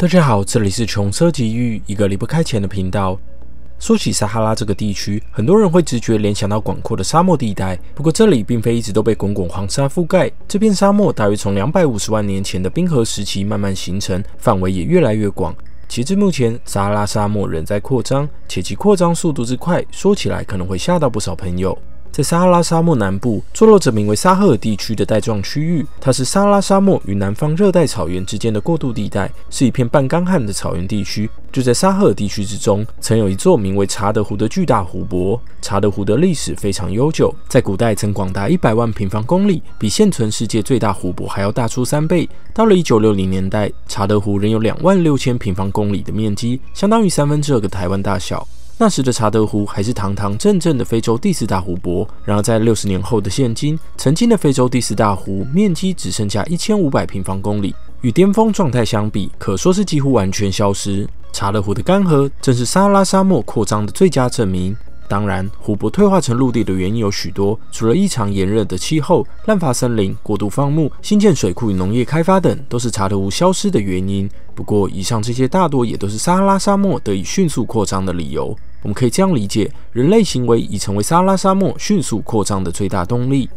大家好，这里是穷奢极欲一个离不开钱的频道。说起撒哈拉这个地区，很多人会直觉联想到广阔的沙漠地带。不过这里并非一直都被滚滚黄沙覆盖，这片沙漠大约从两百五十万年前的冰河时期慢慢形成，范围也越来越广。截至目前，撒哈拉沙漠仍在扩张，且其扩张速度之快，说起来可能会吓到不少朋友。在撒哈拉沙漠南部坐落着名为撒赫尔地区的带状区域，它是撒哈拉沙漠与南方热带草原之间的过渡地带，是一片半干旱的草原地区。就在撒赫尔地区之中，曾有一座名为查德湖的巨大湖泊。查德湖的历史非常悠久，在古代曾广达一百万平方公里，比现存世界最大湖泊还要大出三倍。到了一九六零年代，查德湖仍有两万六千平方公里的面积，相当于三分之二个台湾大小。那时的查德湖还是堂堂正正的非洲第四大湖泊。然而，在六十年后的现今，曾经的非洲第四大湖面积只剩下一千五百平方公里，与巅峰状态相比，可说是几乎完全消失。查德湖的干涸正是撒哈拉沙漠扩张的最佳证明。当然，湖泊退化成陆地的原因有许多，除了异常炎热的气候、滥伐森林、过度放牧、新建水库与农业开发等，都是查德湖消失的原因。不过，以上这些大多也都是撒哈拉沙漠得以迅速扩张的理由。我们可以这样理解：人类行为已成为撒哈拉沙漠迅速扩张的最大动力。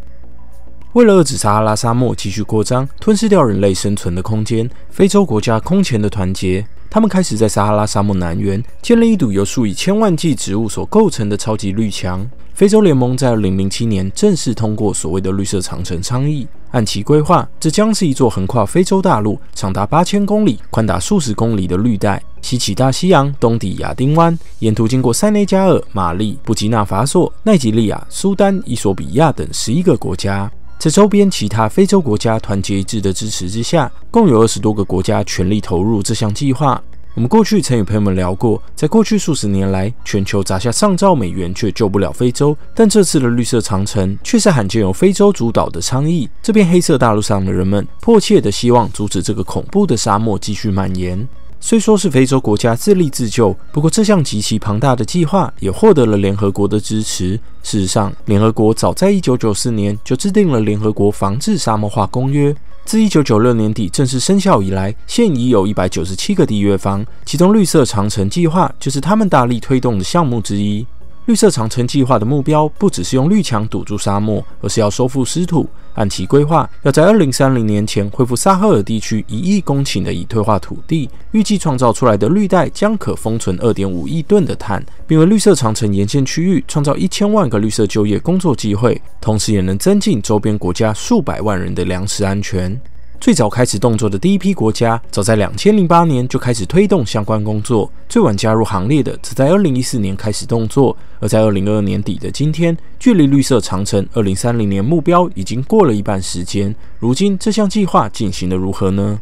为了遏制撒哈拉沙漠继续扩张，吞噬掉人类生存的空间，非洲国家空前的团结，他们开始在撒哈拉沙漠南缘建立一堵由数以千万计植物所构成的超级绿墙。非洲联盟在2007年正式通过所谓的“绿色长城”倡议。按其规划，这将是一座横跨非洲大陆、长达八千公里、宽达数十公里的绿带，西起大西洋，东抵亚丁湾，沿途经过塞内加尔、马里、布吉纳法索、奈及利亚、苏丹、伊索比亚等十一个国家。在周边其他非洲国家团结一致的支持之下，共有二十多个国家全力投入这项计划。我们过去曾与朋友们聊过，在过去数十年来，全球砸下上兆美元却救不了非洲。但这次的绿色长城却是罕见由非洲主导的倡议。这片黑色大陆上的人们迫切地希望阻止这个恐怖的沙漠继续蔓延。虽说是非洲国家自力自救，不过这项极其庞大的计划也获得了联合国的支持。事实上，联合国早在1994年就制定了《联合国防治沙漠化公约》。自一九九六年底正式生效以来，现已有一百九十七个缔约方，其中“绿色长城”计划就是他们大力推动的项目之一。绿色长城计划的目标不只是用绿墙堵住沙漠，而是要收复失土。按其规划，要在二零三零年前恢复撒哈尔地区一亿公顷的已退化土地。预计创造出来的绿带将可封存二点五亿吨的碳，并为绿色长城沿线区域创造一千万个绿色就业工作机会，同时也能增进周边国家数百万人的粮食安全。最早开始动作的第一批国家，早在两千零八年就开始推动相关工作；最晚加入行列的，则在二零一四年开始动作。而在二零二二年底的今天，距离绿色长城二零三零年目标已经过了一半时间。如今，这项计划进行的如何呢？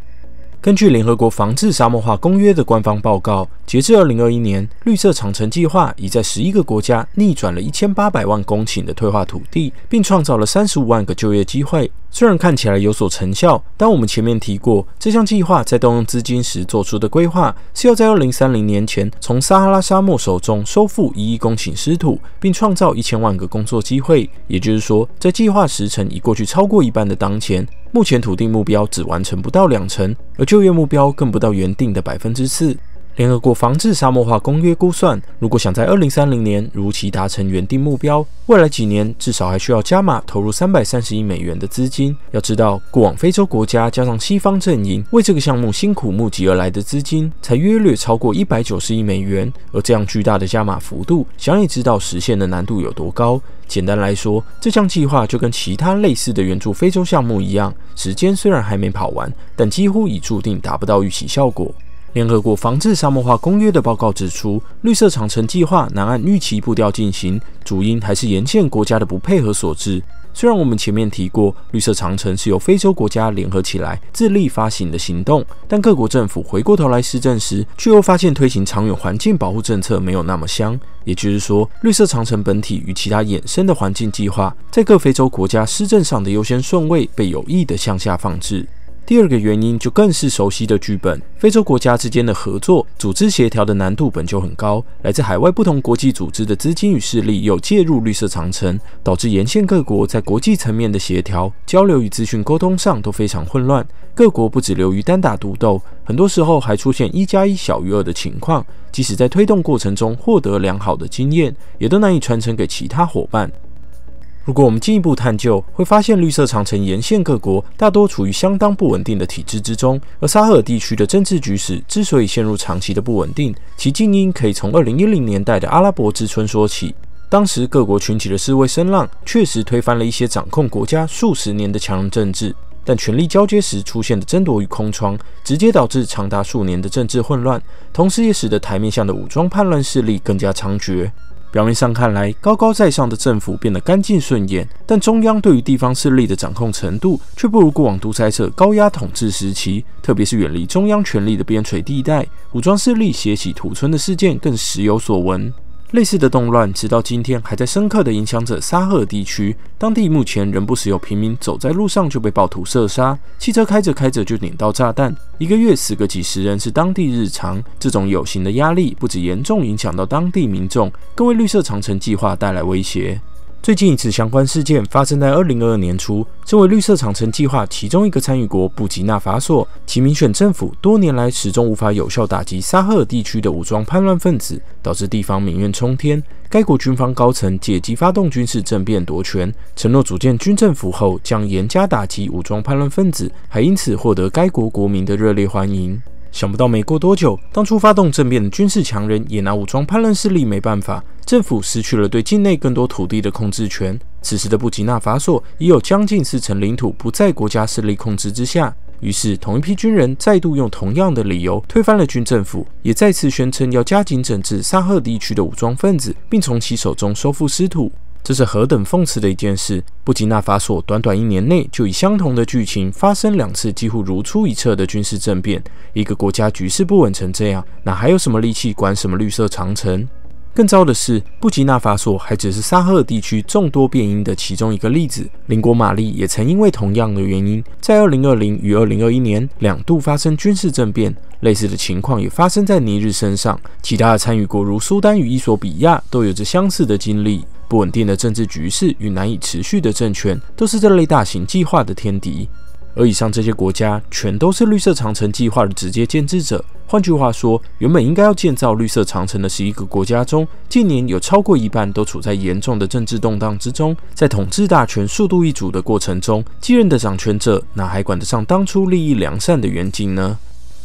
根据联合国防治沙漠化公约的官方报告，截至二零二一年，绿色长城计划已在十一个国家逆转了一千八百万公顷的退化土地，并创造了三十五万个就业机会。虽然看起来有所成效，但我们前面提过，这项计划在动用资金时做出的规划是要在二零三零年前从撒哈拉沙漠手中收复一亿公顷湿土，并创造一千万个工作机会。也就是说，在计划时程已过去超过一半的当前。目前土地目标只完成不到两成，而就业目标更不到原定的百分之四。联合国防治沙漠化公约估算，如果想在二零三零年如期达成原定目标，未来几年至少还需要加码投入三百三十亿美元的资金。要知道，过往非洲国家加上西方阵营为这个项目辛苦募集而来的资金，才约略超过一百九十亿美元。而这样巨大的加码幅度，想也知道实现的难度有多高。简单来说，这项计划就跟其他类似的援助非洲项目一样，时间虽然还没跑完，但几乎已注定达不到预期效果。联合国防治沙漠化公约的报告指出，绿色长城计划难按预期步调进行，主因还是沿线国家的不配合所致。虽然我们前面提过，绿色长城是由非洲国家联合起来自力发行的行动，但各国政府回过头来施政时，却又发现推行长远环境保护政策没有那么香。也就是说，绿色长城本体与其他衍生的环境计划，在各非洲国家施政上的优先顺位被有意地向下放置。第二个原因就更是熟悉的剧本。非洲国家之间的合作、组织协调的难度本就很高，来自海外不同国际组织的资金与势力有介入绿色长城，导致沿线各国在国际层面的协调、交流与资讯沟通上都非常混乱。各国不止流于单打独斗，很多时候还出现一加一小于二的情况。即使在推动过程中获得良好的经验，也都难以传承给其他伙伴。如果我们进一步探究，会发现绿色长城沿线各国大多处于相当不稳定的体制之中。而沙赫地区的政治局势之所以陷入长期的不稳定，其静因可以从二零一零年代的阿拉伯之春说起。当时各国群体的示威声浪确实推翻了一些掌控国家数十年的强人政治，但权力交接时出现的争夺与空窗，直接导致长达数年的政治混乱，同时也使得台面上的武装叛乱势力更加猖獗。表面上看来，高高在上的政府变得干净顺眼，但中央对于地方势力的掌控程度却不如过往独裁者高压统治时期。特别是远离中央权力的边陲地带，武装势力血洗土村的事件更时有所闻。类似的动乱直到今天还在深刻地影响着沙赫地区，当地目前仍不时有平民走在路上就被暴徒射杀，汽车开着开着就点到炸弹，一个月死个几十人是当地日常。这种有形的压力不止严重影响到当地民众，更为绿色长城计划带来威胁。最近一次相关事件发生在二零二二年初。作位绿色长城计划其中一个参与国，布吉纳法索其民选政府多年来始终无法有效打击沙赫尔地区的武装叛乱分子，导致地方民怨冲天。该国军方高层借机发动军事政变夺权，承诺组建军政府后将严加打击武装叛乱分子，还因此获得该国国民的热烈欢迎。想不到，没过多久，当初发动政变的军事强人也拿武装叛乱势力没办法，政府失去了对境内更多土地的控制权。此时的布吉纳法索已有将近四成领土不在国家势力控制之下。于是，同一批军人再度用同样的理由推翻了军政府，也再次宣称要加紧整治沙赫地区的武装分子，并从其手中收复失土。这是何等讽刺的一件事！布吉纳法索短短一年内就以相同的剧情发生两次，几乎如出一辙的军事政变。一个国家局势不稳成这样，哪还有什么力气管什么绿色长城？更糟的是，布吉纳法索还只是沙赫地区众多变因的其中一个例子。邻国马利也曾因为同样的原因，在二零二零与二零二一年两度发生军事政变。类似的情况也发生在尼日身上。其他的参与国如苏丹与伊索比亚都有着相似的经历。不稳定的政治局势与难以持续的政权，都是这类大型计划的天敌。而以上这些国家，全都是绿色长城计划的直接建制者。换句话说，原本应该要建造绿色长城的十一个国家中，近年有超过一半都处在严重的政治动荡之中。在统治大权速度易主的过程中，继任的掌权者哪还管得上当初利益良善的远景呢？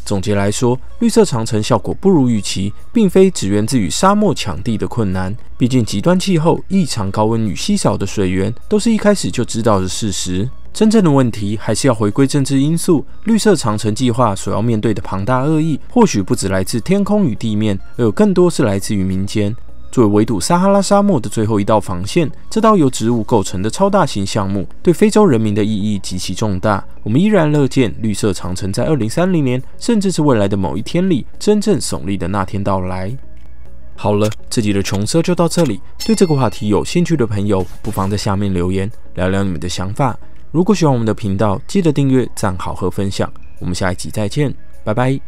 总结来说，绿色长城效果不如预期，并非只源自于沙漠抢地的困难。毕竟，极端气候、异常高温与稀少的水源，都是一开始就知道的事实。真正的问题，还是要回归政治因素。绿色长城计划所要面对的庞大恶意，或许不止来自天空与地面，而有更多是来自于民间。作为围堵撒哈拉沙漠的最后一道防线，这道由植物构成的超大型项目对非洲人民的意义极其重大。我们依然乐见绿色长城在二零三零年，甚至是未来的某一天里真正耸立的那天到来。好了，自己的穷车就到这里。对这个话题有兴趣的朋友，不妨在下面留言聊聊你们的想法。如果喜欢我们的频道，记得订阅、赞好和分享。我们下一集再见，拜拜。